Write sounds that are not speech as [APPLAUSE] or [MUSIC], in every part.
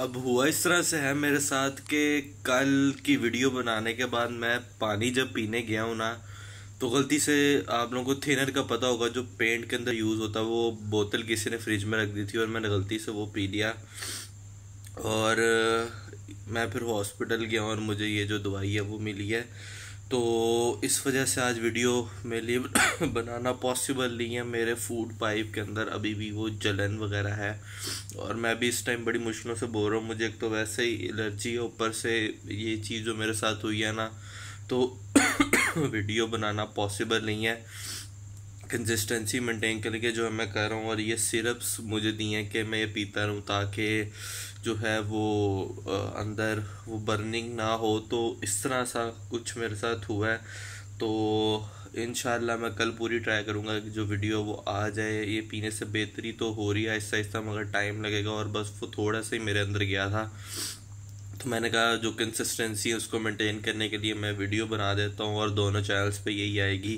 अब हुआ इस तरह से है मेरे साथ कि कल की वीडियो बनाने के बाद मैं पानी जब पीने गया हूँ ना तो गलती से आप लोगों को थिनर का पता होगा जो पेंट के अंदर यूज़ होता है वो बोतल किसी ने फ्रिज में रख दी थी और मैंने गलती से वो पी लिया और मैं फिर हॉस्पिटल गया और मुझे ये जो दवाई है वो मिली है तो इस वजह से आज वीडियो मेरे लिए [COUGHS] बनाना पॉसिबल नहीं है मेरे फूड पाइप के अंदर अभी भी वो जलन वगैरह है और मैं भी इस टाइम बड़ी मुश्किलों से बोल रहा हूँ मुझे एक तो वैसे ही एलर्जी है ऊपर से ये चीज़ जो मेरे साथ हुई है ना तो [COUGHS] वीडियो बनाना पॉसिबल नहीं है कंसिस्टेंसी मेंटेन करके जो है मैं कर रहा हूँ और ये सिरप्स मुझे दिए हैं कि मैं ये पीता रहूँ ताकि जो है वो अंदर वो बर्निंग ना हो तो इस तरह सा कुछ मेरे साथ हुआ है तो इन मैं कल पूरी ट्राई करूँगा कि जो वीडियो वो आ जाए ये पीने से बेहतरी तो हो रही है आहिस्ता आहिस्ता मगर टाइम लगेगा और बस वो थोड़ा सा ही मेरे अंदर गया था तो मैंने कहा जो कंसिस्टेंसी है उसको मेंटेन करने के लिए मैं वीडियो बना देता हूँ और दोनों चैनल्स पे यही आएगी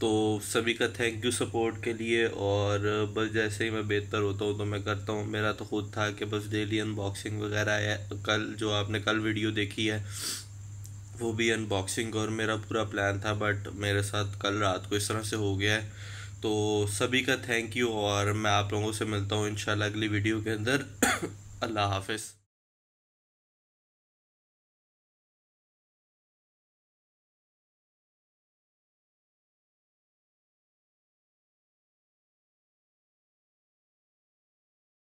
तो सभी का थैंक यू सपोर्ट के लिए और बस जैसे ही मैं बेहतर होता हूँ तो मैं करता हूँ मेरा तो खुद था कि बस डेली अनबॉक्सिंग वगैरह है कल जो आपने कल वीडियो देखी है वो भी अनबॉक्सिंग और मेरा पूरा प्लान था बट मेरे साथ कल रात को इस तरह से हो गया है तो सभी का थैंक यू और मैं आप लोगों से मिलता हूँ इन अगली वीडियो के अंदर [COUGHS] अल्लाह हाफिज़